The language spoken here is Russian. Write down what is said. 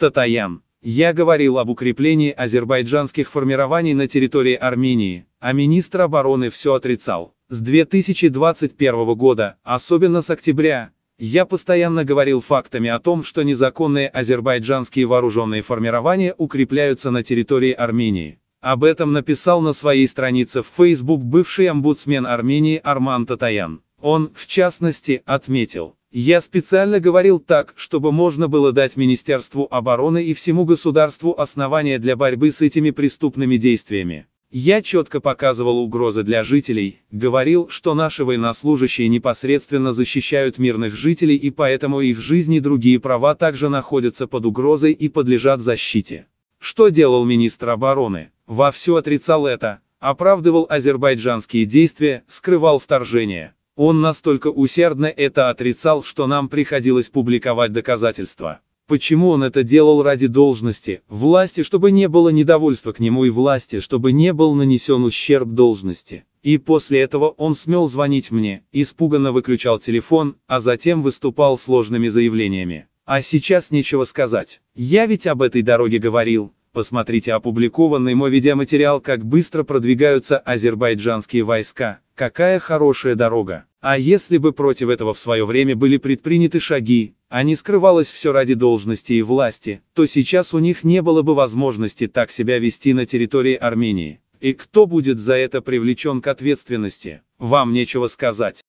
Татаян. Я говорил об укреплении азербайджанских формирований на территории Армении, а министр обороны все отрицал. С 2021 года, особенно с октября, я постоянно говорил фактами о том, что незаконные азербайджанские вооруженные формирования укрепляются на территории Армении. Об этом написал на своей странице в Facebook бывший омбудсмен Армении Арман Татаян. Он, в частности, отметил, я специально говорил так, чтобы можно было дать Министерству обороны и всему государству основания для борьбы с этими преступными действиями. Я четко показывал угрозы для жителей, говорил, что наши военнослужащие непосредственно защищают мирных жителей и поэтому их жизни и другие права также находятся под угрозой и подлежат защите. Что делал министр обороны? Вовсю отрицал это, оправдывал азербайджанские действия, скрывал вторжение. Он настолько усердно это отрицал, что нам приходилось публиковать доказательства. Почему он это делал ради должности, власти, чтобы не было недовольства к нему и власти, чтобы не был нанесен ущерб должности. И после этого он смел звонить мне, испуганно выключал телефон, а затем выступал сложными заявлениями. А сейчас нечего сказать. Я ведь об этой дороге говорил. Посмотрите опубликованный мой видеоматериал «Как быстро продвигаются азербайджанские войска». Какая хорошая дорога. А если бы против этого в свое время были предприняты шаги, а не скрывалось все ради должности и власти, то сейчас у них не было бы возможности так себя вести на территории Армении. И кто будет за это привлечен к ответственности? Вам нечего сказать.